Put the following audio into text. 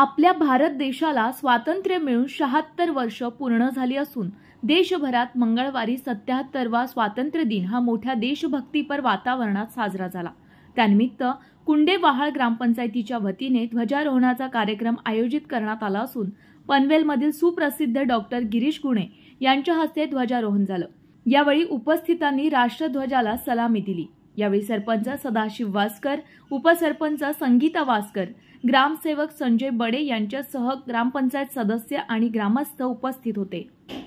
आपल्या भारत देशाला स्वातंत्र्य मिळून शहात्तर वर्ष पूर्ण झाली असून देशभरात मंगळवारी सत्याहत्तरवा स्वातंत्र्य दिन हा मोठ्या देशभक्तीपर वातावरणात साजरा झाला त्यानिमित्त कुंडे वहाळ ग्रामपंचायतीच्या वतीने ध्वजारोहणाचा कार्यक्रम आयोजित करण्यात आला असून पनवेलमधील सुप्रसिद्ध डॉक्टर गिरीश गुणे यांच्या हस्ते ध्वजारोहण झालं यावेळी उपस्थितांनी राष्ट्रध्वजाला सलामी दिली यावेळी सरपंच सदाशिव वासकर उपसरपंच संगीता वासकर ग्रामसेवक संजय बडे यांच्यासह ग्रामपंचायत सदस्य आणि ग्रामस्थ उपस्थित होते